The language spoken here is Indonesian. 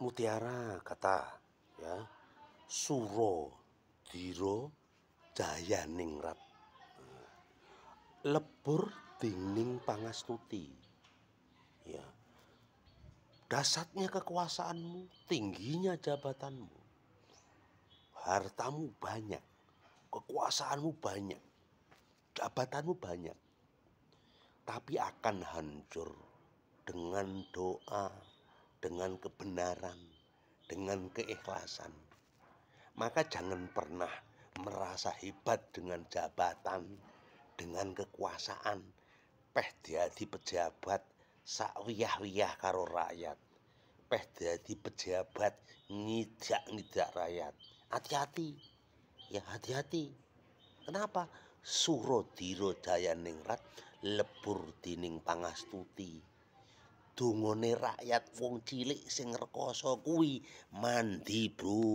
mutiara kata ya suro diro ningrat, lebur dingning pangastuti ya dasarnya kekuasaanmu tingginya jabatanmu hartamu banyak kekuasaanmu banyak jabatanmu banyak tapi akan hancur dengan doa dengan kebenaran, dengan keikhlasan. Maka jangan pernah merasa hebat dengan jabatan, dengan kekuasaan, peh diadi pejabat, sakwiyah-wiyah karo rakyat. Peh diadi pejabat, ngidak-ngidak rakyat. Hati-hati, ya hati-hati. Kenapa? Suro diro dayaning ningrat lebur dining pangastuti. Dungone rakyat wong cilik sing rekoso kuwi mandi bro